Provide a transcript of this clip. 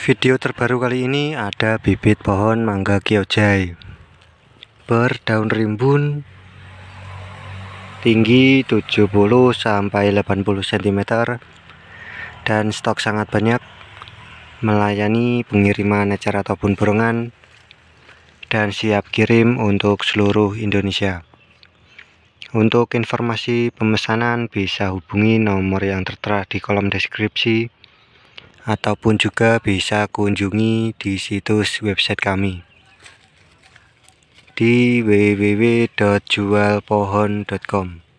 Video terbaru kali ini ada bibit pohon mangga kiojai berdaun rimbun tinggi 70 sampai 80 cm dan stok sangat banyak melayani pengiriman ecer ataupun borongan dan siap kirim untuk seluruh Indonesia. Untuk informasi pemesanan bisa hubungi nomor yang tertera di kolom deskripsi ataupun juga bisa kunjungi di situs website kami di www.jualpohon.com